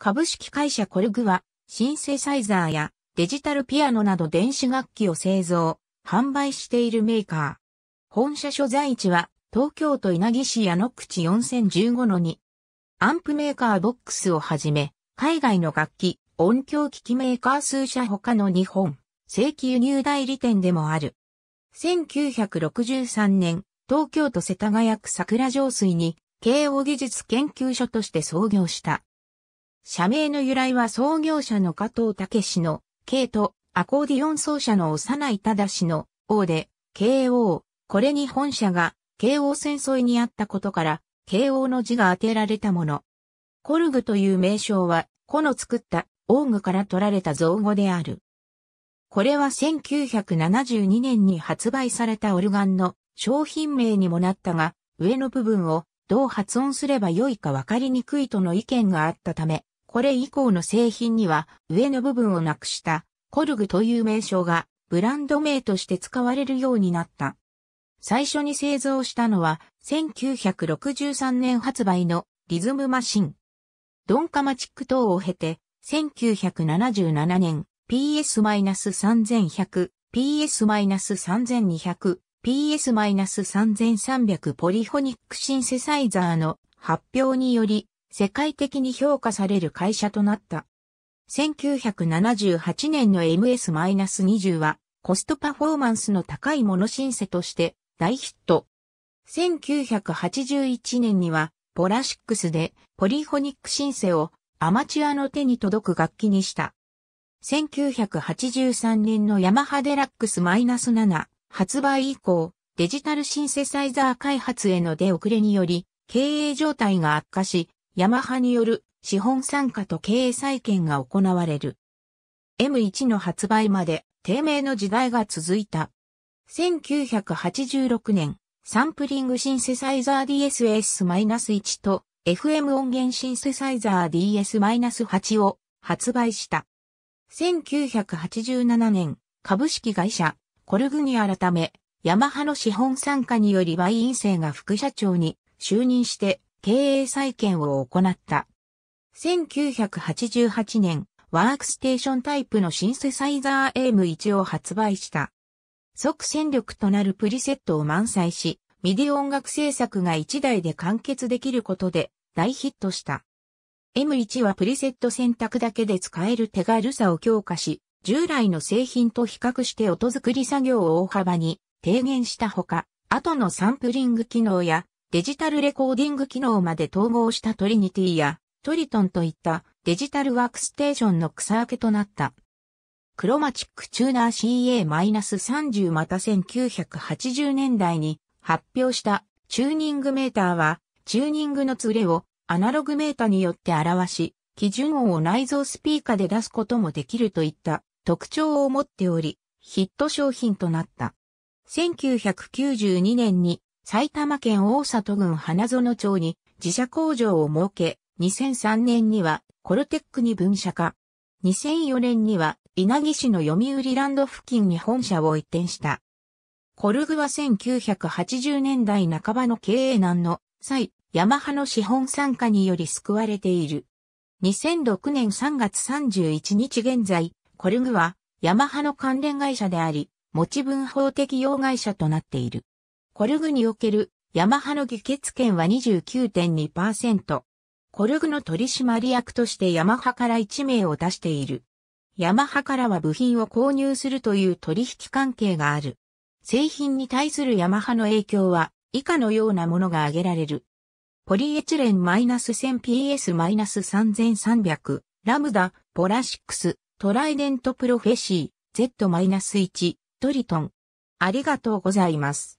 株式会社コルグは、シンセサイザーやデジタルピアノなど電子楽器を製造、販売しているメーカー。本社所在地は、東京都稲城市矢野口4015の2。アンプメーカーボックスをはじめ、海外の楽器、音響機器メーカー数社他の日本、正規輸入代理店でもある。1963年、東京都世田谷区桜上水に、慶応技術研究所として創業した。社名の由来は創業者の加藤武氏の、K とアコーディオン奏者の幼い忠氏の、O で、KO、これに本社が、慶応戦争にあったことから、慶 o の字が当てられたもの。コルグという名称は、この作ったオーグから取られた造語である。これは1972年に発売されたオルガンの商品名にもなったが、上の部分をどう発音すればよいかわかりにくいとの意見があったため、これ以降の製品には上の部分をなくしたコルグという名称がブランド名として使われるようになった。最初に製造したのは1963年発売のリズムマシン。ドンカマチック等を経て1977年 PS-3100、PS-3200、PS-3300 ポリフォニックシンセサイザーの発表により世界的に評価される会社となった。1978年の MS-20 はコストパフォーマンスの高いモノシンセとして大ヒット。1981年にはポラシックスでポリフォニックシンセをアマチュアの手に届く楽器にした。1983年のヤマハデラックス -7 発売以降、デジタルシンセサイザー開発への出遅れにより、経営状態が悪化し、ヤマハによる資本参加と経営再建が行われる。M1 の発売まで低迷の時代が続いた。1986年、サンプリングシンセサイザー DSS-1 と FM 音源シンセサイザー DS-8 を発売した。1987年、株式会社、コルグに改め、ヤマハの資本参加によりバイン生が副社長に就任して経営再建を行った。1988年、ワークステーションタイプのシンセサイザー AM1 を発売した。即戦力となるプリセットを満載し、ミディ音楽制作が1台で完結できることで大ヒットした。M1 はプリセット選択だけで使える手軽さを強化し、従来の製品と比較して音作り作業を大幅に低減したほか、後のサンプリング機能やデジタルレコーディング機能まで統合したトリニティやトリトンといったデジタルワークステーションの草分けとなった。クロマチックチューナー CA-30 また1980年代に発表したチューニングメーターはチューニングのズレをアナログメーターによって表し、基準音を内蔵スピーカーで出すこともできるといった特徴を持っており、ヒット商品となった。1992年に埼玉県大里郡花園町に自社工場を設け、2003年にはコルテックに分社化。2004年には稲城市の読売ランド付近に本社を移転した。コルグは1980年代半ばの経営難の際、ヤマハの資本参加により救われている。2006年3月31日現在、コルグはヤマハの関連会社であり、持ち分法的用会社となっている。コルグにおけるヤマハの議決権は29.2%。コルグの取締役としてヤマハから1名を出している。ヤマハからは部品を購入するという取引関係がある。製品に対するヤマハの影響は以下のようなものが挙げられる。ポリエチレン -1000PS-3300、ラムダ、ポラシックス、トライデントプロフェシー、Z-1、トリトン。ありがとうございます。